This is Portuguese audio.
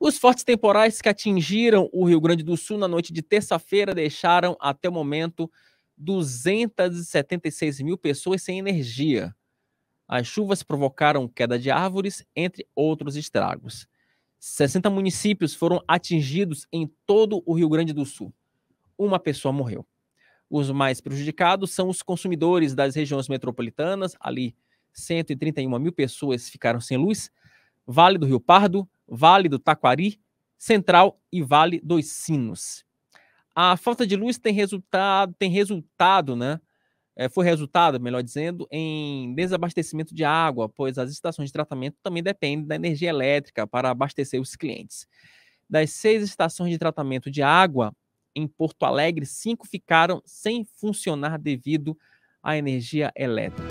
Os fortes temporais que atingiram o Rio Grande do Sul na noite de terça-feira deixaram, até o momento, 276 mil pessoas sem energia. As chuvas provocaram queda de árvores, entre outros estragos. 60 municípios foram atingidos em todo o Rio Grande do Sul. Uma pessoa morreu. Os mais prejudicados são os consumidores das regiões metropolitanas, ali 131 mil pessoas ficaram sem luz, Vale do Rio Pardo, Vale do Taquari, Central e Vale dos Sinos. A falta de luz tem resultado, tem resultado, né? É, foi resultado, melhor dizendo, em desabastecimento de água, pois as estações de tratamento também dependem da energia elétrica para abastecer os clientes. Das seis estações de tratamento de água em Porto Alegre, cinco ficaram sem funcionar devido à energia elétrica.